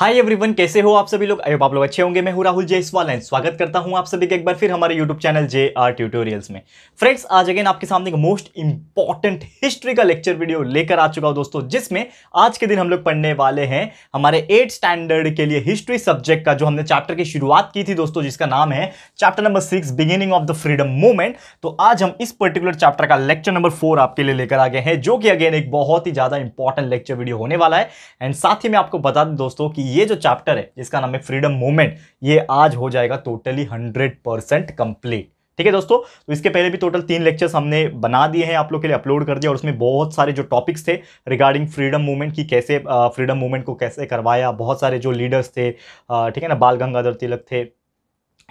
hi everyone कैसे हो आप सभी लोग अयो आप लोग अच्छे होंगे मैं हूँ राहुल जयसवाल एंड स्वागत करता हूँ आप सभी के एक बार फिर हमारे YouTube channel J R tutorials में फ्रेंड्स आज अगेन आपके सामने एक मोस्ट इंपॉर्टेंट हिस्ट्री का लेक्चर वीडियो लेकर आ चुका हूँ दोस्तों जिसमें आज के दिन हम लोग पढ़ने वाले हैं हमारे एट स्टैंडर्ड के लिए हिस्ट्री सब्जेक्ट का जो हमने चैप्टर की शुरुआत की थी दोस्तों जिसका नाम है chapter number six beginning of the freedom movement तो आज हम इस पर्टिकुलर चैप्टर का लेक्चर नंबर फोर आपके लिए लेकर आ गए हैं जो कि अगेन एक बहुत ही ज्यादा इंपॉर्टेंट लेक्चर वीडियो होने वाला है एंड साथ ही मैं आपको बता दूं दोस्तों कि ये जो चैप्टर है जिसका नाम है फ्रीडम मूवमेंट ये आज हो जाएगा टोटली हंड्रेड परसेंट कंप्लीट ठीक है दोस्तों तो इसके पहले भी टोटल तीन लेक्चर्स हमने बना दिए हैं आप लोग के लिए अपलोड कर दिया और उसमें बहुत सारे जो टॉपिक्स थे रिगार्डिंग फ्रीडम मूवमेंट की कैसे फ्रीडम मूवमेंट को कैसे करवाया बहुत सारे जो लीडर्स थे ठीक है ना बाल गंगाधर तिलक थे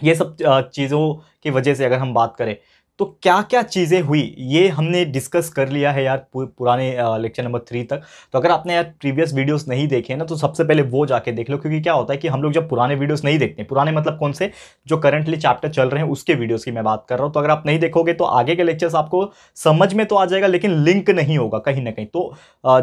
ये सब चीज़ों की वजह से अगर हम बात करें तो क्या क्या चीज़ें हुई ये हमने डिस्कस कर लिया है यार पुराने लेक्चर नंबर थ्री तक तो अगर आपने यार प्रीवियस वीडियोस नहीं देखे ना तो सबसे पहले वो जाके देख लो क्योंकि क्या होता है कि हम लोग जब पुराने वीडियोस नहीं देखते पुराने मतलब कौन से जो करंटली चैप्टर चल रहे हैं उसके वीडियोज़ की मैं बात कर रहा हूँ तो अगर आप नहीं देखोगे तो आगे के लेक्चर्स आपको समझ में तो आ जाएगा लेकिन लिंक नहीं होगा कहीं ना कहीं तो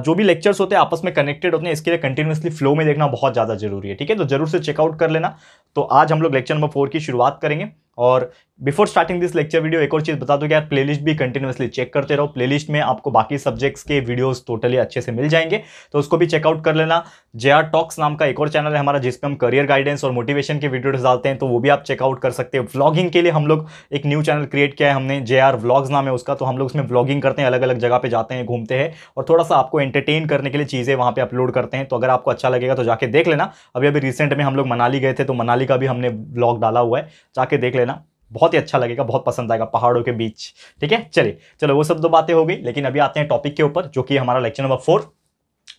जो भी लेक्चर्स होते हैं आपस में कनेक्टेड होते हैं इसके लिए कंटिन्यूसली फ्लो में देखना बहुत ज़्यादा जरूरी है ठीक है तो जरूर से चेकआउट कर लेना तो आज हम लोग लेक्चर नंबर फोर की शुरुआत करेंगे और before starting this lecture video एक और चीज़ बता दो कि यार प्लेलिस्ट भी कंटिन्यूसली चेक करते रहो प्लेलिस्ट में आपको बाकी सब्जेक्ट्स के वीडियोस टोटली अच्छे से मिल जाएंगे तो उसको भी चेकआउट कर लेना जे आर टॉक्स नाम का एक और चैनल है हमारा जिसमें हम करियर गाइडेंस और मोटिवेशन के वीडियो डालते हैं तो वो भी आप चेकआउट कर सकते हैं व्लॉगिंग के लिए हम लोग एक न्यू चैनल क्रिएट किया है हमने जे आर व्लॉग्स नाम है उसका तो हम लोग उसमें व्लॉगिंग करते हैं अलग अलग जगह पर जाते हैं घूमते हैं और थोड़ा सा आपको एंटरटेन करने के लिए चीज़ें वहाँ पर अपलोड करते हैं तो अगर आपको अच्छा लगेगा तो जाके देख लेना अभी अभी रिसेंट में हम लोग मनाली गए थे तो मनाली का भी हमने ब्लॉग डाला हुआ है जाके देख लेना बहुत ही अच्छा लगेगा बहुत पसंद आएगा पहाड़ों के बीच ठीक है चलिए चलो वो सब दो तो बातें हो गई लेकिन अभी आते हैं टॉपिक के ऊपर जो कि हमारा लेक्चर नंबर फोर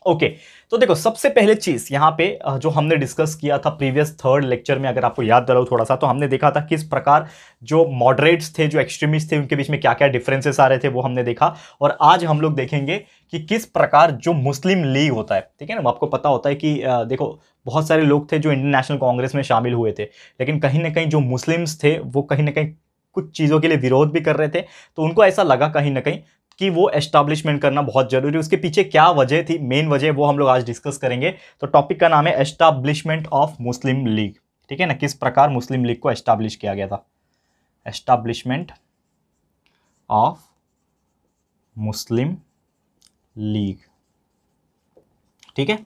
ओके तो देखो सबसे पहले चीज़ यहाँ पे जो हमने डिस्कस किया था प्रीवियस थर्ड लेक्चर में अगर आपको याद दिलाओ थोड़ा सा तो हमने देखा था किस प्रकार जो मॉडरेट्स थे जो एक्सट्रीमिस्ट थे उनके बीच में क्या क्या डिफरेंसेस आ रहे थे वो हमने देखा और आज हम लोग देखेंगे कि किस प्रकार जो मुस्लिम लीग होता है ठीक है ना आपको पता होता है कि देखो बहुत सारे लोग थे जो इंडियन नेशनल कांग्रेस में शामिल हुए थे लेकिन कहीं ना कहीं जो मुस्लिम्स थे वो कहीं ना कहीं कुछ चीज़ों के लिए विरोध भी कर रहे थे तो उनको ऐसा लगा कहीं ना कहीं कि वो एस्टाब्लिशमेंट करना बहुत जरूरी है उसके पीछे क्या वजह थी मेन वजह वो हम लोग आज डिस्कस करेंगे तो टॉपिक का नाम है एस्टाब्लिशमेंट ऑफ मुस्लिम लीग ठीक है ना किस प्रकार मुस्लिम लीग को एस्टाब्लिश किया गया था एस्टाब्लिशमेंट ऑफ मुस्लिम लीग ठीक है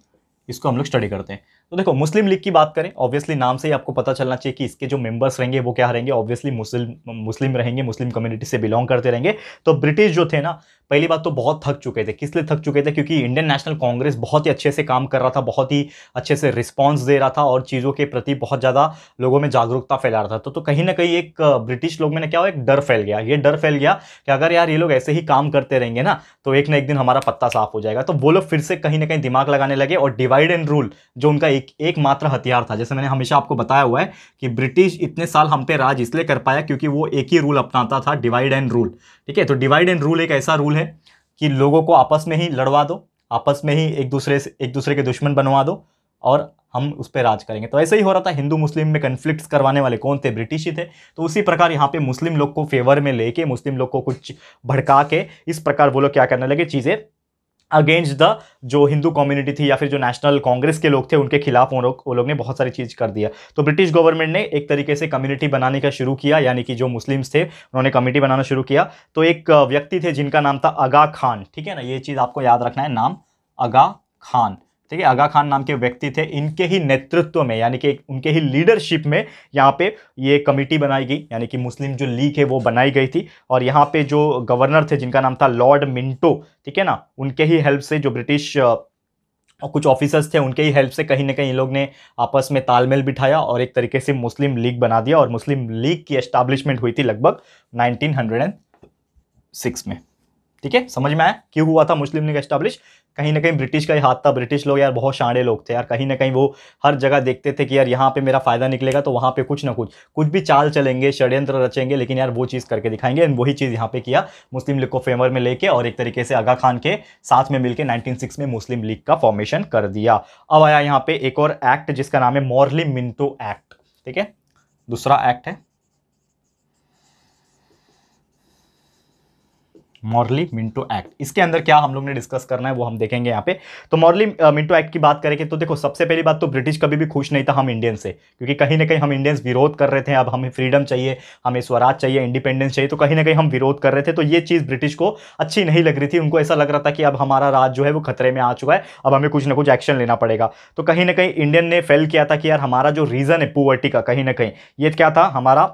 इसको हम लोग स्टडी करते हैं तो देखो मुस्लिम लीग की बात करें ऑब्वियसली नाम से ही आपको पता चलना चाहिए कि इसके जो मेंबर्स रहेंगे वो क्या रहेंगे ऑब्वियसली मुस्लिम मुस्लिम रहेंगे मुस्लिम कम्युनिटी से बिलोंग करते रहेंगे तो ब्रिटिश जो थे ना पहली बात तो बहुत थक चुके थे किस लिए थक चुके थे क्योंकि इंडियन नेशनल कांग्रेस बहुत ही अच्छे से काम कर रहा था बहुत ही अच्छे से रिस्पांस दे रहा था और चीज़ों के प्रति बहुत ज़्यादा लोगों में जागरूकता फैला रहा था तो, तो कहीं ना कहीं एक ब्रिटिश लोग में ना क्या हुआ एक डर फैल गया ये डर फैल गया कि अगर यार ये लोग ऐसे ही काम करते रहेंगे ना तो एक ना एक दिन हमारा पत्ता साफ हो जाएगा तो वो लोग फिर से कहीं ना कहीं दिमाग लगाने लगे और डिवाइड एंड रूल जो उनका एक एकमात्र हथियार था जैसे मैंने हमेशा आपको बताया हुआ है कि ब्रिटिश इतने साल हम पे राज इसलिए कर पाया क्योंकि वो एक ही रूल अपनाता था डिवाइड एंड रूल ठीक है तो डिवाइड एंड रूल एक ऐसा रूल है कि लोगों को आपस में ही लड़वा दो आपस में ही एक दूसरे से एक दूसरे के दुश्मन बनवा दो और हम उस पर राज करेंगे तो ऐसे ही हो रहा था हिंदू मुस्लिम में कन्फ्लिक्ट करवाने वाले कौन थे ब्रिटिश ही थे तो उसी प्रकार यहाँ पे मुस्लिम लोग को फेवर में लेके मुस्लिम लोग को कुछ भड़का के इस प्रकार वो लोग क्या करने लगे चीज़ें अगेंस्ट द जो हिंदू कम्युनिटी थी या फिर जो नेशनल कांग्रेस के लोग थे उनके खिलाफ उन लोग लोग ने बहुत सारी चीज़ कर दिया तो ब्रिटिश गवर्नमेंट ने एक तरीके से कम्युनिटी बनाने का शुरू किया यानी कि जो मुस्लिम्स थे उन्होंने कम्युनिटी बनाना शुरू किया तो एक व्यक्ति थे जिनका नाम था आगा खान ठीक है ना ये चीज़ आपको याद रखना है नाम अगा खान ठीक है आगा खान नाम के व्यक्ति थे इनके ही नेतृत्व में यानी कि उनके ही लीडरशिप में यहाँ पे ये कमेटी बनाई गई यानी कि मुस्लिम जो लीग है वो बनाई गई थी और यहाँ पे जो गवर्नर थे जिनका नाम था लॉर्ड मिंटो ठीक है ना उनके ही हेल्प से जो ब्रिटिश कुछ ऑफिसर्स थे उनके ही हेल्प से कहीं ना कहीं लोग ने आपस में तालमेल बिठाया और एक तरीके से मुस्लिम लीग बना दिया और मुस्लिम लीग की एस्टाब्लिशमेंट हुई थी लगभग 1906 में ठीक है समझ में आया क्यों हुआ था मुस्लिम लीग एस्टाब्लिश कहीं ना कहीं ब्रिटिश का ही हाथ था ब्रिटिश लोग यार बहुत शाणे लोग थे यार कहीं ना कहीं वो हर जगह देखते थे कि यार यहाँ पे मेरा फायदा निकलेगा तो वहाँ पे कुछ ना कुछ कुछ भी चाल चलेंगे षड्यंत्र रचेंगे लेकिन यार वो चीज़ करके दिखाएंगे एंड वही चीज़ यहाँ पे किया मुस्लिम लीग को फेवर में लेके और एक तरीके से आगा खान के साथ में मिलकर नाइनटीन में मुस्लिम लीग का फॉर्मेशन कर दिया अब आया यहाँ पे एक और एक्ट जिसका नाम है मॉर्ली मिंटो एक्ट ठीक है दूसरा एक्ट है मॉर्ली मिंटो एक्ट इसके अंदर क्या हम लोग ने डिस्कस करना है वो हम देखेंगे यहाँ पे तो मॉर्ली मिंटो एक्ट की बात करेंगे तो देखो सबसे पहली बात तो ब्रिटिश कभी भी खुश नहीं था हम इंडियन से क्योंकि कहीं ना कहीं हम इंडियंस विरोध कर रहे थे अब हमें फ्रीडम चाहिए हमें स्वराज चाहिए इंडिपेंडेंस चाहिए तो कहीं ना कहीं हम विरोध कर रहे थे तो ये चीज़ ब्रिटिश को अच्छी नहीं लग रही थी उनको ऐसा लग रहा था कि अब हमारा राज जो है वो खतरे में आ चुका है अब हमें कुछ ना कुछ एक्शन लेना पड़ेगा तो कहीं ना कहीं इंडियन ने फेल किया था कि यार हमारा जो रीज़न है पुवर्टी का कहीं ना कहीं ये क्या था हमारा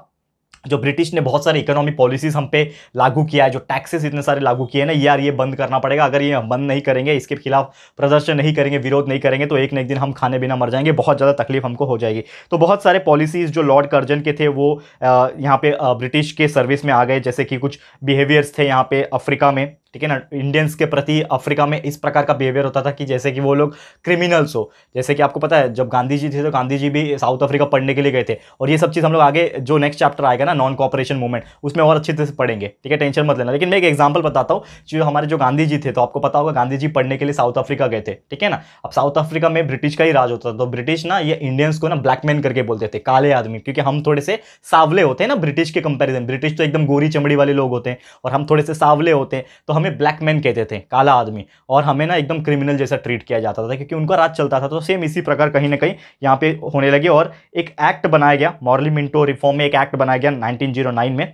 जो ब्रिटिश ने बहुत सारे इकोनॉमिक पॉलिसीज़ हम पे लागू किया है जो टैक्सेस इतने सारे लागू किए हैं ना यार ये बंद करना पड़ेगा अगर ये हम बंद नहीं करेंगे इसके खिलाफ प्रदर्शन नहीं करेंगे विरोध नहीं करेंगे तो एक ना एक दिन हम खाने बिना मर जाएंगे बहुत ज़्यादा तकलीफ हमको हो जाएगी तो बहुत सारे पॉलिसीज़ जो लॉर्ड कर्जन के थे वो यहाँ पर ब्रिटिश के सर्विस में आ गए जैसे कि कुछ बिहेवियर्स थे यहाँ पर अफ्रीका में ठीक है ना इंडियंस के प्रति अफ्रीका में इस प्रकार का बिहेवियर होता था कि जैसे कि वो लोग क्रिमिनल्स हो जैसे कि आपको पता है जब गांधी जी थे तो गांधी जी भी साउथ अफ्रीका पढ़ने के लिए गए थे और ये सब चीज़ हम लोग आगे जो नेक्स्ट चैप्टर आएगा ना नॉन कॉपरेशन मूवमेंट उसमें और अच्छे तरह से पढ़ेंगे ठीक है टेंशन मत लेना लेकिन मैं एक एग्जाम्पल बताता हूँ जो हमारे जो गांधी जी थे तो आपको पता होगा गांधी जी पढ़ने के लिए साउथ अफ्रीका गए थे ठीक है ना अब साउथ अफ्रीका में ब्रिटिश का ही राज होता था तो ब्रिटिश ना ये इंडियंस को ना ब्लैकमेन करके बोलते थे काले आदमी क्योंकि हम थोड़े से सावले होते हैं ना ब्रिटिश के कंपेरिजन ब्रिटिश तो एकदम गोरी चमड़ी वाले लोग होते हैं और हम थोड़े से सावले होते हैं तो हम हमें ब्लैक मैन कहते थे काला आदमी और हमें ना एकदम क्रिमिनल जैसा ट्रीट किया जाता था क्योंकि उनका राज चलता था तो सेम इसी प्रकार कहीं ना कहीं यहाँ पे होने लगे और एक एक्ट बनाया गया मॉर्ली मिंटो रिफॉर्म में एक एक्ट बनाया गया नाइनटीन oh में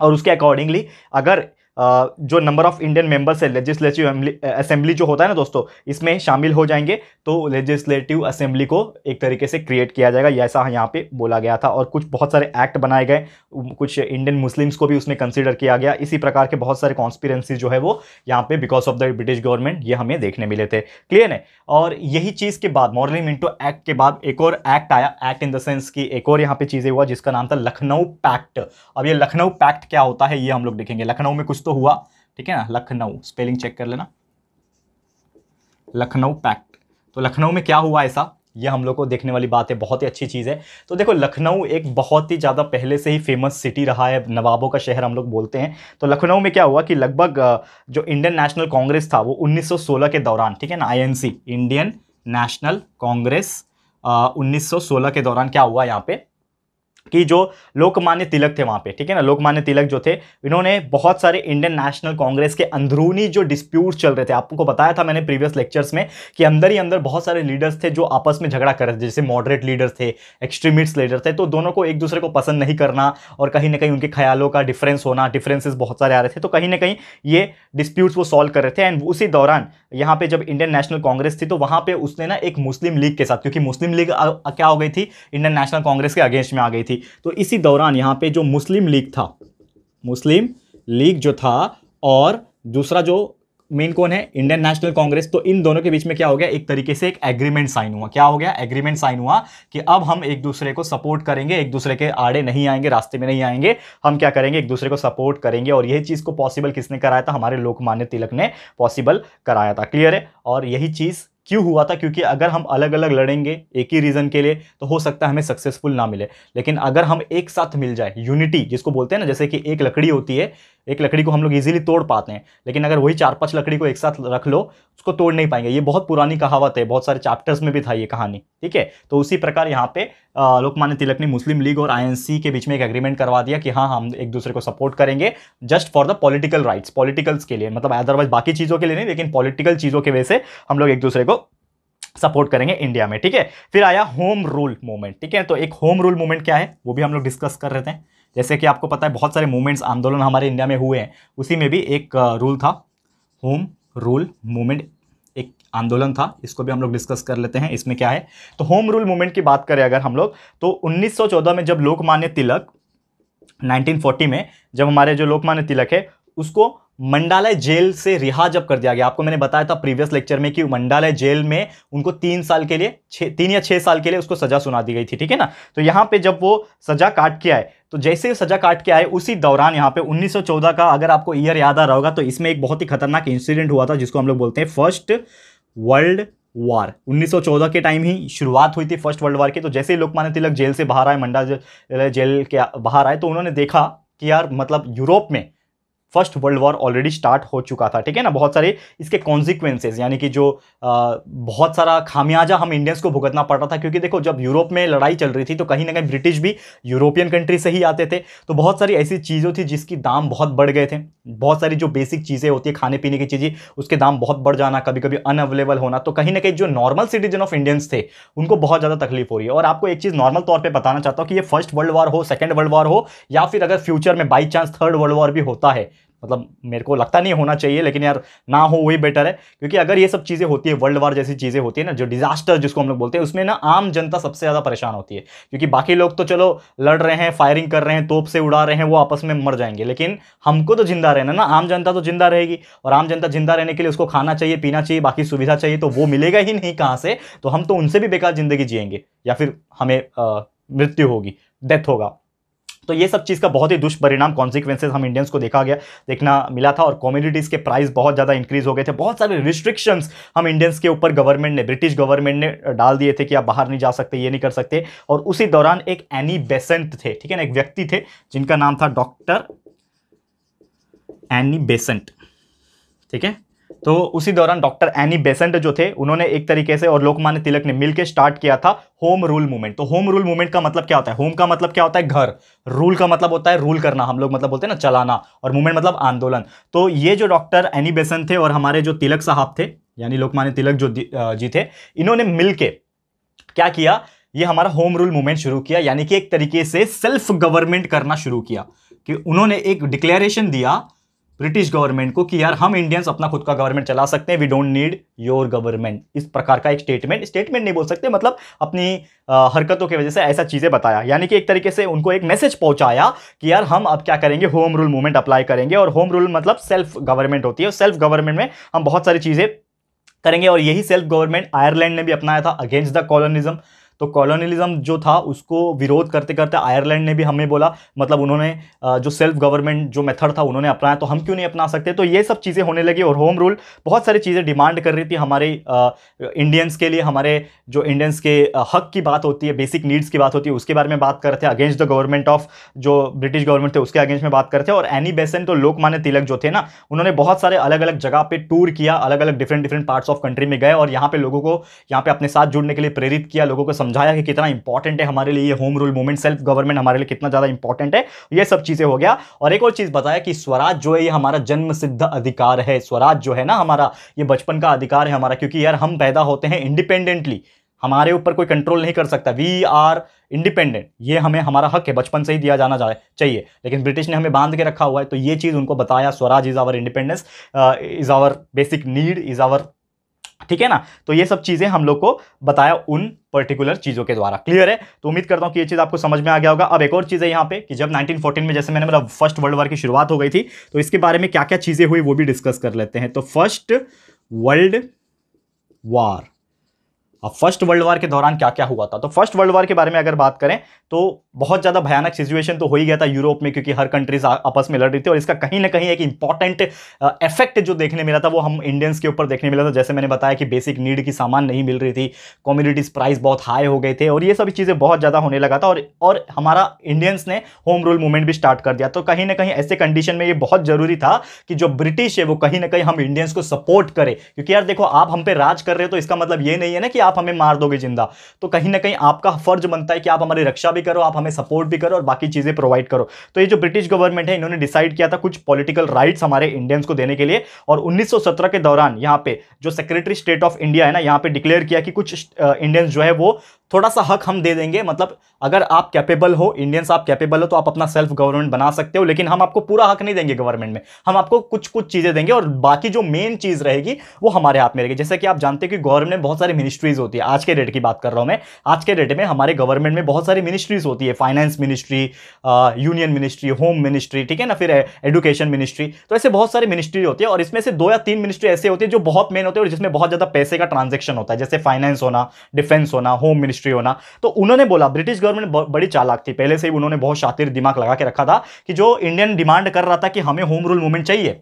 और उसके अकॉर्डिंगली अगर जो नंबर ऑफ इंडियन मेंबर्स है लेजिस्लेटिव असेंबली जो होता है ना दोस्तों इसमें शामिल हो जाएंगे तो लेजिस्लेटिव असेंबली को एक तरीके से क्रिएट किया जाएगा ऐसा यहाँ पे बोला गया था और कुछ बहुत सारे एक्ट बनाए गए कुछ इंडियन मुस्लिम्स को भी उसमें कंसिडर किया गया इसी प्रकार के बहुत सारे कॉन्स्पिरेंसी जो है वो यहाँ पे because of the British government ये हमें देखने मिले थे क्लियर है और यही चीज़ के बाद मॉर्निंग मिंटो एक्ट के बाद एक और एक्ट आया एक्ट इन द सेंस की एक और यहाँ पे चीज़ें हुआ जिसका नाम था लखनऊ पैक्ट अब ये लखनऊ पैक्ट क्या होता है ये हम लोग देखेंगे लखनऊ में कुछ कुछ तो हुआ ठीक है ना लखनऊ स्पेलिंग चेक कर लेना लखनऊ पैक्ट तो लखनऊ में क्या हुआ ऐसा ये हम लोग को देखने वाली बात है बहुत ही अच्छी चीज़ है तो देखो लखनऊ एक बहुत ही ज़्यादा पहले से ही फेमस सिटी रहा है नवाबों का शहर हम लोग बोलते हैं तो लखनऊ में क्या हुआ कि लगभग जो इंडियन नेशनल कांग्रेस था वो 1916 के दौरान ठीक है ना आईएनसी इंडियन नेशनल कांग्रेस 1916 के दौरान क्या हुआ यहाँ पे कि जो लोकमान्य तिलक थे वहाँ पे ठीक है ना लोकमान्य तिलक जो थे इन्होंने बहुत सारे इंडियन नेशनल कांग्रेस के अंदरूनी जो डिस्प्यूट चल रहे थे आपको बताया था मैंने प्रीवियस लेक्चर्स में कि अंदर ही अंदर बहुत सारे लीडर्स थे जो आपस में झगड़ा कर रहे थे जैसे मॉडरेट लीडर्स थे एक्सट्रीमिस्ट लीडर थे तो दोनों को एक दूसरे को पसंद नहीं करना और कहीं ना कहीं उनके ख्यालों का डिफरेंस होना डिफरेंसेज बहुत सारे आ रहे थे तो कहीं ना कहीं ये डिस्प्यूट्स वो सॉल्व कर रहे थे एंड उसी दौरान यहाँ पर जब इंडियन नेशनल कांग्रेस थी तो वहाँ पर उसने ना एक मुस्लिम लीग के साथ क्योंकि मुस्लिम लीग क्या हो गई थी इंडियन नेशनल कांग्रेस के अगेंस्ट में आ गई थी तो इसी दौरान यहाँ पे जो मुस्लिम लीग था मुस्लिम लीग जो था और दूसरा जो मेन कौन है इंडियन नेशनल कांग्रेस तो इन दोनों के बीच में क्या हो गया एक तरीके से एक एग्रीमेंट साइन हुआ क्या हो गया एग्रीमेंट साइन हुआ कि अब हम एक दूसरे को सपोर्ट करेंगे एक दूसरे के आड़े नहीं आएंगे रास्ते में नहीं आएंगे हम क्या करेंगे एक दूसरे को सपोर्ट करेंगे और यही चीज़ को पॉसिबल किसने कराया था हमारे लोकमान्य तिलक ने पॉसिबल कराया था क्लियर है और यही चीज़ क्यों हुआ था क्योंकि अगर हम अलग अलग लड़ेंगे एक ही रीज़न के लिए तो हो सकता है हमें सक्सेसफुल ना मिले लेकिन अगर हम एक साथ मिल जाए यूनिटी जिसको बोलते हैं ना जैसे कि एक लकड़ी होती है एक लकड़ी को हम लोग ईजिली तोड़ पाते हैं लेकिन अगर वही चार पांच लकड़ी को एक साथ रख लो उसको तोड़ नहीं पाएंगे ये बहुत पुरानी कहावत है बहुत सारे चैप्टर्स में भी था ये कहानी ठीक है तो उसी प्रकार यहाँ पे लोकमान्य तिलक ने मुस्लिम लीग और आई के बीच में एक एग्रीमेंट करवा दिया कि हाँ हम एक दूसरे को सपोर्ट करेंगे just for the political rights politicals के लिए मतलब अदरवाइज बाकी चीज़ों के लिए नहीं लेकिन पॉलिटिकल चीज़ों की वजह से हम लोग एक दूसरे को सपोर्ट करेंगे इंडिया में ठीक है फिर आया होम रूल मूवमेंट ठीक है तो एक होम रूल मूवमेंट क्या है वो भी हम लोग डिस्कस कर रहे थे जैसे कि आपको पता है बहुत सारे मूवमेंट्स आंदोलन हमारे इंडिया में हुए हैं उसी में भी एक रूल था होम रूल मूवमेंट एक आंदोलन था इसको भी हम लोग डिस्कस कर लेते हैं इसमें क्या है तो होम रूल मूवमेंट की बात करें अगर हम लोग तो 1914 में जब लोकमान्य तिलक 1940 में जब हमारे जो लोकमान्य तिलक है उसको मंडालय जेल से रिहा जब कर दिया गया आपको मैंने बताया था प्रीवियस लेक्चर में कि मंडालय जेल में उनको तीन साल के लिए छः तीन या छः साल के लिए उसको सजा सुना दी गई थी ठीक है ना तो यहाँ पे जब वो सजा काट के आए तो जैसे ही सजा काट के आए उसी दौरान यहाँ पे 1914 का अगर आपको ईयर याद आ रहा होगा तो इसमें एक बहुत ही खतरनाक इंसिडेंट हुआ था जिसको हम लोग बोलते हैं फर्स्ट वर्ल्ड वार 1914 के टाइम ही शुरुआत हुई थी फर्स्ट वर्ल्ड वार की तो जैसे ही लोकमान्य तिलक जेल से बाहर आए मंडा जेल के बाहर आए तो उन्होंने देखा कि यार मतलब यूरोप में first world war already start हो चुका था ठीक है ना बहुत सारे इसके कॉन्सिक्वेंसेज यानी कि जो आ, बहुत सारा खामियाजा हम इंडियंस को भुगतना पड़ रहा था क्योंकि देखो जब यूरोप में लड़ाई चल रही थी तो कहीं ना कहीं ब्रिटिश भी यूरोपियन कंट्री से ही आते थे तो बहुत सारी ऐसी चीज़ों थी जिसकी दाम बहुत बढ़ गए थे बहुत सारी जो बेसिक चीज़ें होती है खाने पीने की चीज़ें उसके दाम बहुत बढ़ जाना कभी कभी अनअवेलेबल होना तो कहीं ना कहीं जो नॉर्मल सिटीजन ऑफ इंडियंस थे उनको बहुत ज़्यादा तकलीफ हो रही है और आपको एक चीज़ नॉर्मल तौर पर बताना चाहता हूँ कि ये फर्स्ट वर्ल्ड वॉर हो सेकेंड वर्ल्ड वॉर हो या फिर अगर फ्यूचर में by chance third world war भी होता है मतलब मेरे को लगता नहीं होना चाहिए लेकिन यार ना हो वही बेटर है क्योंकि अगर ये सब चीज़ें होती है वर्ल्ड वार जैसी चीज़ें होती है ना जो डिजास्टर जिसको हम लोग बोलते हैं उसमें ना आम जनता सबसे ज़्यादा परेशान होती है क्योंकि बाकी लोग तो चलो लड़ रहे हैं फायरिंग कर रहे हैं तोप से उड़ा रहे हैं वो आपस में मर जाएंगे लेकिन हमको तो जिंदा रहना ना आम जनता तो जिंदा रहेगी और आम जनता जिंदा रहने के लिए उसको खाना चाहिए पीना चाहिए बाकी सुविधा चाहिए तो वो मिलेगा ही नहीं कहाँ से तो हम तो उनसे भी बेकार ज़िंदगी जियेंगे या फिर हमें मृत्यु होगी डेथ होगा तो ये सब चीज़ का बहुत ही दुष्परिणाम कॉन्सिक्वेंसेज हम इंडियंस को देखा गया देखना मिला था और कॉम्युनिटीज़ के प्राइस बहुत ज़्यादा इंक्रीज हो गए थे बहुत सारे रिस्ट्रिक्शंस हम इंडियंस के ऊपर गवर्नमेंट ने ब्रिटिश गवर्नमेंट ने डाल दिए थे कि आप बाहर नहीं जा सकते ये नहीं कर सकते और उसी दौरान एक एनी बेसेंट थे ठीक है ना एक व्यक्ति थे जिनका नाम था डॉक्टर एनी बेसेंट ठीक है तो उसी दौरान डॉक्टर एनी बेसेंट जो थे उन्होंने एक तरीके से और लोकमान्य तिलक ने मिलकर स्टार्ट किया था होम रूल मूवमेंट तो होम रूल मूवमेंट का मतलब क्या होता है होम का मतलब क्या होता है घर रूल का मतलब होता है रूल करना हम लोग मतलब बोलते हैं ना चलाना और मूवमेंट मतलब आंदोलन तो ये जो डॉक्टर एनी बेसेंट थे और हमारे जो तिलक साहब थे यानी लोकमान्य तिलक जो जी थे इन्होंने मिल क्या किया ये हमारा होम रूल मूवमेंट शुरू किया यानी कि एक तरीके से सेल्फ गवर्नमेंट करना शुरू किया कि उन्होंने एक डिक्लेरेशन दिया ब्रिटिश गवर्नमेंट को कि यार हम इंडियंस अपना खुद का गवर्नमेंट चला सकते हैं we don't need your government इस प्रकार का एक स्टेटमेंट स्टेटमेंट नहीं बोल सकते मतलब अपनी आ, हरकतों की वजह से ऐसा चीज़ें बताया यानी कि एक तरीके से उनको एक मैसेज पहुंचाया कि यार हम अब क्या करेंगे होम रूल मूवमेंट अप्लाई करेंगे और होम रूल मतलब सेल्फ गवर्नमेंट होती है और सेल्फ गवर्नमेंट में हम बहुत सारी चीज़ें करेंगे और यही सेल्फ गवर्नमेंट आयरलैंड ने भी अपनाया था अगेंस्ट द कॉलोनिज्म तो कॉलोनियलिज्म जो था उसको विरोध करते करते आयरलैंड ने भी हमें बोला मतलब उन्होंने जो सेल्फ गवर्नमेंट जो मेथड था उन्होंने अपनाया तो हम क्यों नहीं अपना सकते तो ये सब चीज़ें होने लगी और होम रूल बहुत सारी चीज़ें डिमांड कर रही थी हमारे इंडियंस के लिए हमारे जो इंडियंस के हक की बात होती है बेसिक नीड्स की बात होती है उसके बारे में बात करते थे अगेंस्ट द गवर्नमेंट ऑफ जो ब्रिटिश गवर्नमेंट थे उसके अगेंस्ट में बात करते और एनी बेसन तो लोकमान्य तिलक जो थे ना उन्होंने बहुत सारे अलग अलग जगह पर टूर किया अलग अलग different different parts of country में गए और यहाँ पे लोगों को यहाँ पर अपने साथ जुड़ने के लिए प्रेरित किया लोगों को समझा समझाया कि कितना इंपॉर्टेंट है हमारे लिए home rule movement self government हमारे लिए कितना ज़्यादा इंपॉर्टेंट है यह सब चीज़ें हो गया और एक और चीज़ बताया कि स्वराज जो है ये हमारा जन्म सिद्ध अधिकार है स्वराज जो है ना हमारा ये बचपन का अधिकार है हमारा क्योंकि यार हम पैदा होते हैं इंडिपेंडेंटली हमारे ऊपर कोई कंट्रोल नहीं कर सकता वी आर इंडिपेंडेंट ये हमें हमारा हक है बचपन से ही दिया जाना चाहिए लेकिन ब्रिटिश ने हमें बांध के रखा हुआ है तो ये चीज़ उनको बताया swaraj is our independence is our basic need is our ठीक है ना तो ये सब चीज़ें हम लोग को बताया उन पर्टिकुलर चीज़ों के द्वारा क्लियर है तो उम्मीद करता हूँ कि ये चीज़ आपको समझ में आ गया होगा अब एक और चीज़ है यहां पे कि जब 1914 में जैसे मैंने मतलब फर्स्ट वर्ल्ड वॉर की शुरुआत हो गई थी तो इसके बारे में क्या क्या चीज़ें हुई वो भी डिस्कस कर लेते हैं तो फर्स्ट वर्ल्ड वार अब फर्स्ट वर्ल्ड वार के दौरान क्या क्या हुआ था तो फर्स्ट वर्ल्ड वार के बारे में अगर बात करें तो बहुत ज़्यादा भयानक सिचुएशन तो हो ही गया था यूरोप में क्योंकि हर कंट्रीज आपस में लड़ रही थी और इसका कहीं ना कहीं एक इंपॉर्टेंट इफेक्ट जो देखने मिला था वो हम इंडियंस के ऊपर देखने मिला था जैसे मैंने बताया कि बेसिक नीड की सामान नहीं मिल रही थी कम्युनिटीज़ प्राइस बहुत हाई हो गए थे और ये सभी चीज़ें बहुत ज़्यादा होने लगा था और, और हमारा इंडियंस ने होम रूल मूवमेंट भी स्टार्ट कर दिया तो कहीं ना कहीं ऐसे कंडीशन में ये बहुत ज़रूरी था कि जो ब्रिटिश है वो कहीं ना कहीं हम इंडियंस को सपोर्ट करें क्योंकि यार देखो आप हम पे राज कर रहे हो तो इसका मतलब ये नहीं है ना कि आप हमें मार दोगे जिंदा तो कहीं ना कहीं आपका फर्ज बनता है कि आप हमारी रक्षा भी करो आप हमें सपोर्ट भी करो और बाकी चीज़ें प्रोवाइड करो तो ये जो ब्रिटिश गवर्नमेंट है इन्होंने डिसाइड किया था कुछ पॉलिटिकल राइट्स हमारे इंडियंस को देने के लिए और 1917 के दौरान यहां पे जो सेक्रेटरी स्टेट ऑफ इंडिया है ना यहां पे डिक्लेयर किया कि कुछ इंडियंस जो है वो थोड़ा सा हक हम दे देंगे मतलब अगर आप कैपेबल हो इंडियंस आप कैपेबल हो तो आप अपना सेल्फ गवर्नमेंट बना सकते हो लेकिन हम आपको पूरा हक नहीं देंगे गवर्नमेंट में हम आपको कुछ कुछ चीज़ें देंगे और बाकी जो मेन चीज़ रहेगी वो हमारे हाथ में रहेगी जैसे कि आप जानते हो कि गवर्नमेंट में बहुत सारी मिनिस्ट्रीज होती है आज के डेट की बात कर रहा हूँ मैं आज के डेट में हमारे गवर्नमेंट में बहुत सारी मिनिस्ट्रीज होती है finance ministry union ministry home ministry ठीक है ना फिर एडुकेशन मिनिस्ट्री तो ऐसे बहुत सारी मिनिस्ट्री होती है और इसमें से दो या तीन मिनिस्ट्री ऐसे होती है जो बहुत मेन होते हैं और जिसमें बहुत ज़्यादा पैसे का ट्रांजेक्शन होता है जैसे फाइनेंस होना डिफेंस होना होम मिनिस्ट्री हिस्ट्री होना तो उन्होंने बोला ब्रिटिश गवर्नमेंट बड़ी चालाक थी पहले से ही उन्होंने बहुत शातिर दिमाग लगा के रखा था कि जो इंडियन डिमांड कर रहा था कि हमें होम रूल मूवमेंट चाहिए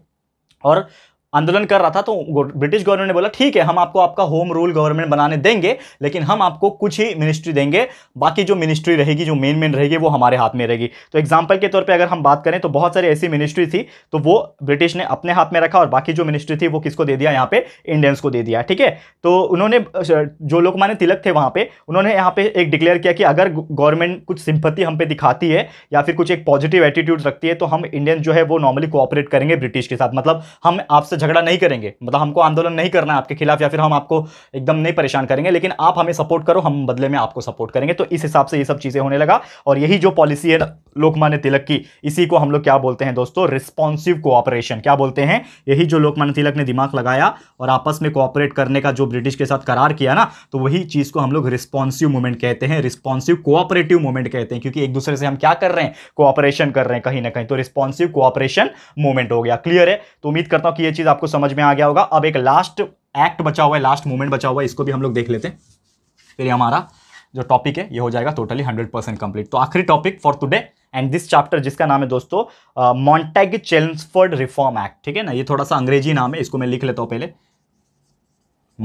और आंदोलन कर रहा था तो ब्रिटिश गवर्नमेंट ने बोला ठीक है हम आपको आपका होम रूल गवर्नमेंट बनाने देंगे लेकिन हम आपको कुछ ही मिनिस्ट्री देंगे बाकी जो मिनिस्ट्री रहेगी जो मेन मेन रहेगी वो हमारे हाथ में रहेगी तो एग्जाम्पल के तौर पर अगर हम बात करें तो बहुत सारी ऐसी मिनिस्ट्री थी तो वो ब्रिटिश ने अपने हाथ में रखा और बाकी जो मिनिस्ट्री थी वो किसको दे दिया यहाँ पे इंडियंस को दे दिया ठीक है तो उन्होंने जो लोग माने तिलक थे वहाँ पर उन्होंने यहाँ पे एक डिक्लेयर किया कि अगर गवर्नमेंट कुछ सिंपत्ति हम पे दिखाती है या फिर कुछ एक पॉजिटिव एटीट्यूड रखती है तो हम इंडियन जो है वो नॉर्मली कोऑपरेट करेंगे ब्रिटिश के साथ मतलब हम आपसे झगड़ा नहीं करेंगे मतलब हमको आंदोलन नहीं करना है आपके खिलाफ या फिर हम आपको एकदम नहीं परेशान करेंगे लेकिन आप हमें सपोर्ट करो हम बदले में आपको सपोर्ट करेंगे तो इस हिसाब से ये सब चीज़ें होने लगा और यही जो पॉलिसी है लोकमान्य तिलक की इसी को हम लोग क्या बोलते हैं दोस्तों रिस्पॉन्सिव कोऑपरेशन क्या बोलते हैं यही जो लोकमान्य तिलक ने दिमाग लगाया और आपस में कोऑपरेट करने का जो ब्रिटिश के साथ करार किया ना तो वही चीज़ को हम लोग रिस्पॉन्सिव मूवमेंट कहते हैं रिस्पॉन्सिव कोऑपरेटिव मूवमेंट कहते हैं क्योंकि एक दूसरे से हम क्या कर रहे हैं कोऑपरेशन कर रहे हैं कहीं ना कहीं तो रिस्पॉन्सिव कोऑपरेशन मूवमेंट हो गया क्लियर है तो उम्मीद करता हूँ कि यह चीज़ आपको समझ में आ गया होगा अब एक लास्ट एक्ट बचा हुआ है लास्ट मूवमेंट बचा हुआ है इसको भी हम लोग देख लेते हैं फिर हमारा जो टॉपिक है ये हो जाएगा टोटली हंड्रेड परसेंट कंप्लीट तो आखिरी topic for today and this chapter जिसका नाम है दोस्तों मॉन्टेग चेल्सफर्ड रिफॉर्म एक्ट ठीक है ना ये थोड़ा सा अंग्रेजी नाम है इसको मैं लिख लेता हूं पहले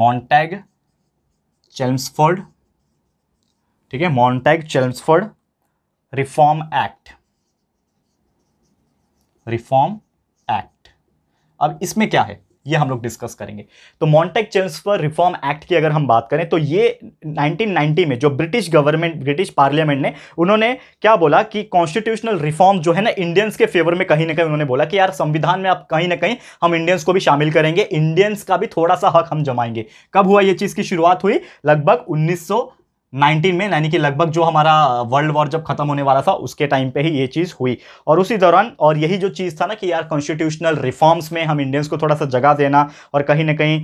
मॉन्टेग चेल्सफर्ड ठीक है Montagu Chelmsford reform act reform अब इसमें क्या है ये हम लोग डिस्कस करेंगे तो मॉन्टेक चेंसफर रिफॉर्म एक्ट की अगर हम बात करें तो ये 1990 में जो ब्रिटिश गवर्नमेंट ब्रिटिश पार्लियामेंट ने उन्होंने क्या बोला कि कॉन्स्टिट्यूशनल रिफॉर्म जो है ना इंडियंस के फेवर में कहीं ना कहीं उन्होंने बोला कि यार संविधान में आप कहीं ना कहीं हम इंडियंस को भी शामिल करेंगे इंडियंस का भी थोड़ा सा हक हम जमाएंगे कब हुआ ये चीज़ की शुरुआत हुई लगभग उन्नीस 19 में यानी कि लगभग जो हमारा वर्ल्ड वॉर जब खत्म होने वाला था उसके टाइम पे ही ये चीज़ हुई और उसी दौरान और यही जो चीज़ था ना कि यार कॉन्स्टिट्यूशनल रिफॉर्म्स में हम इंडियंस को थोड़ा सा जगह देना और कहीं ना कहीं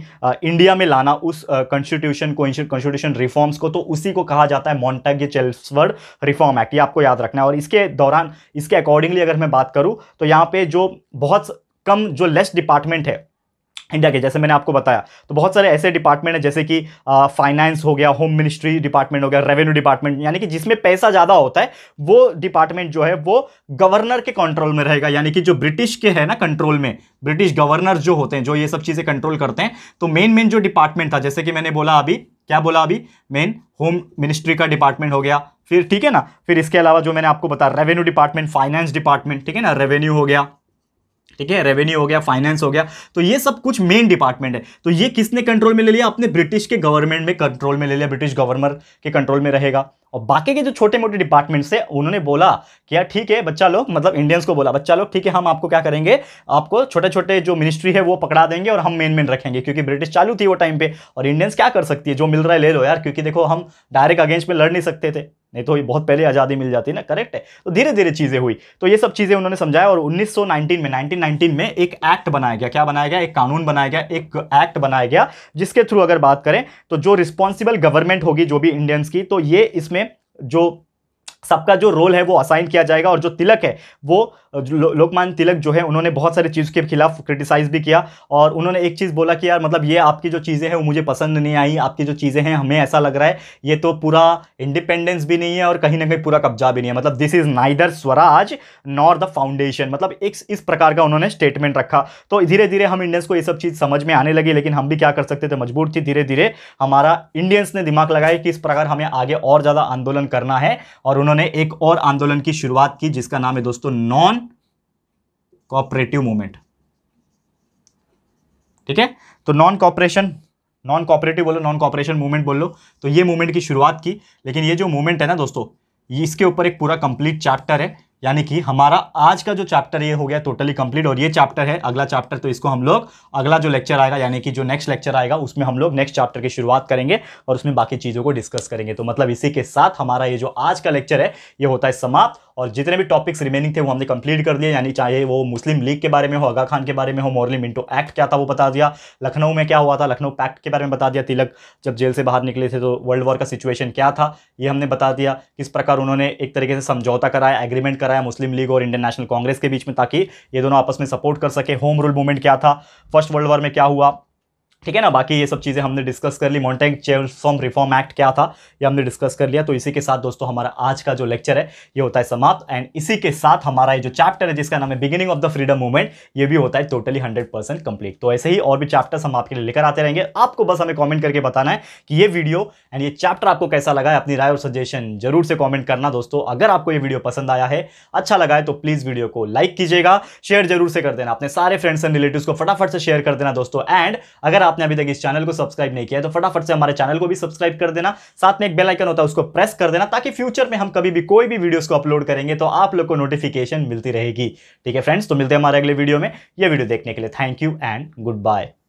इंडिया में लाना उस कॉन्स्टिट्यूशन को कॉन्स्टिट्यूशन रिफॉर्म्स को तो उसी को कहा जाता है मॉन्टेग चेल्सवर्ड रिफॉर्म एक्ट ये आपको याद रखना है और इसके दौरान इसके अकॉर्डिंगली अगर मैं बात करूँ तो यहाँ पर जो बहुत कम जो लेस डिपार्टमेंट है इंडिया के जैसे मैंने आपको बताया तो बहुत सारे ऐसे डिपार्टमेंट हैं जैसे कि फाइनेंस हो गया होम मिनिस्ट्री डिपार्टमेंट हो गया रेवेन्यू डिपार्टमेंट यानी कि जिसमें पैसा ज़्यादा होता है वो डिपार्टमेंट जो है वो गवर्नर के कंट्रोल में रहेगा यानी कि जो ब्रिटिश के है ना कंट्रोल में ब्रिटिश गवर्नर जो होते हैं जो ये सब चीज़ें कंट्रोल करते हैं तो मेन मेन जो डिपार्टमेंट था जैसे कि मैंने बोला अभी क्या बोला अभी मेन होम मिनिस्ट्री का डिपार्टमेंट हो गया फिर ठीक है ना फिर इसके अलावा जो मैंने आपको बताया रेवेन्यू डिपार्टमेंट फाइनेंस डिपार्टमेंट ठीक है ना रेवेन्यू हो गया ठीक है रेवेन्यू हो गया फाइनेंस हो गया तो ये सब कुछ मेन डिपार्टमेंट है तो ये किसने कंट्रोल में ले लिया अपने ब्रिटिश के गवर्नमेंट में कंट्रोल में ले लिया ब्रिटिश गवर्नर के कंट्रोल में रहेगा और बाकी के जो छोटे मोटे डिपार्टमेंट्स है उन्होंने बोला कि यार ठीक है बच्चा लोग मतलब इंडियंस को बोला बच्चा लोग ठीक है हम आपको क्या करेंगे आपको छोटे छोटे जो मिनिस्ट्री है वो पकड़ा देंगे और हम मेन मेन रखेंगे क्योंकि ब्रिटिश चालू थी वो टाइम पे और इंडियंस क्या कर सकती है जो मिल रहा है ले लो यार क्योंकि देखो हम डायरेक्ट अगेंस्ट में लड़ नहीं सकते थे नहीं तो ये बहुत पहले आज़ादी मिल जाती ना करेक्ट है तो धीरे धीरे चीज़ें हुई तो ये सब चीज़ें उन्होंने समझाया और 1919 में 1919 में एक एक्ट बनाया गया क्या बनाया गया एक कानून बनाया गया एक एक्ट बनाया गया जिसके थ्रू अगर बात करें तो जो रिस्पॉन्सिबल गवर्नमेंट होगी जो भी इंडियंस की तो ये इसमें जो सबका जो रोल है वो असाइन किया जाएगा और जो तिलक है वो लोकमान तिलक जो है उन्होंने बहुत सारी चीज़ के खिलाफ क्रिटिसाइज़ भी किया और उन्होंने एक चीज़ बोला कि यार मतलब ये आपकी जो चीज़ें हैं वो मुझे पसंद नहीं आई आपकी जो चीज़ें हैं हमें ऐसा लग रहा है ये तो पूरा इंडिपेंडेंस भी नहीं है और कहीं ना कहीं पूरा कब्जा भी नहीं है मतलब this is neither swaraj nor the foundation मतलब एक इस प्रकार का उन्होंने स्टेटमेंट रखा तो धीरे धीरे हम इंडियंस को ये सब चीज़ समझ में आने लगी लेकिन हम भी क्या कर सकते थे मजबूर थी धीरे धीरे हमारा इंडियंस ने दिमाग लगाया कि इस प्रकार हमें आगे और ज़्यादा आंदोलन करना है और उन्होंने एक और आंदोलन की शुरुआत की जिसका नाम है दोस्तों नॉन कॉपरेटिव मूवमेंट ठीक है तो नॉन कॉपरेशन नॉन कॉपरेटिव बोलो नॉन कॉपरेशन मूवमेंट बोल लो तो ये मूवमेंट की शुरुआत की लेकिन ये जो मूवमेंट है ना दोस्तों ये इसके ऊपर एक पूरा कंप्लीट चैप्टर है यानी कि हमारा आज का जो चैप्टर ये हो गया टोटली कंप्लीट और ये चैप्टर है अगला चैप्टर तो इसको हम लोग अगला जो लेक्चर आएगा यानी कि जो नेक्स्ट लेक्चर आएगा उसमें हम लोग नेक्स्ट चैप्टर की शुरुआत करेंगे और उसमें बाकी चीज़ों को डिस्कस करेंगे तो मतलब इसी के साथ हमारा ये जो आज का लेक्चर है ये होता है समाप्त और जितने भी टॉपिक्स रिमेनिंग थे वो हमने कंप्लीट कर दिए यानी चाहे वो मुस्लिम लीग के बारे में हो आगा खान के बारे में हो मोरली मिंटो एक्ट क्या था वो बता दिया लखनऊ में क्या हुआ था लखनऊ पैक्ट के बारे में बता दिया तिलक जब जेल से बाहर निकले थे तो वर्ल्ड वॉर का सिचुएशन क्या था ये हमने बता दिया किस प्रकार उन्होंने एक तरीके से समझौता कराया एग्रीमेंट कराया मुस्लिम लीग और इंडियन नेशनल कांग्रेस के बीच में ताकि ये दोनों आपस में सपोर्ट कर सके होम रूल मूवमेंट क्या था फर्स्ट वर्ल्ड वॉर में क्या हुआ ठीक है ना बाकी ये सब चीज़ें हमने डिस्कस कर ली मॉनिटरिंग चेयरफॉर्म रिफॉर्म एक्ट क्या था ये हमने डिस्कस कर लिया तो इसी के साथ दोस्तों हमारा आज का जो लेक्चर है ये होता है समाप्त एंड इसी के साथ हमारा ये जो चैप्टर है जिसका नाम है beginning of the freedom movement ये भी होता है टोटली हंड्रेड परसेंट कंप्लीट तो ऐसे ही और भी चैप्टर्स हम आपके लिए लेकर आते रहेंगे आपको बस हमें कॉमेंट करके बताना है कि ये वीडियो एंड ये चैप्टर आपको कैसा लगा है अपनी राय और सजेशन जरूर से कॉमेंट करना दोस्तों अगर आपको ये वीडियो पसंद आया है अच्छा लगा है तो प्लीज़ वीडियो को लाइक कीजिएगा शेयर जरूर से कर देना अपने सारे फ्रेंड्स एंड रिलेटिव को फटाफट से शेयर कर देना दोस्तों एंड अगर आपने अभी तक इस चैनल को सब्सक्राइब नहीं किया तो फटाफट से हमारे चैनल को भी सब्सक्राइब कर देना साथ में एक बेलाइकन होता है उसको प्रेस कर देना ताकि फ्यूचर में हम कभी भी कोई भी वीडियो को अपलोड करेंगे तो आप लोग को नोटिफिकेशन मिलती रहेगी ठीक है फ्रेंड्स तो मिलते हैं हमारे अगले वीडियो में यह वीडियो देखने के लिए thank you and good bye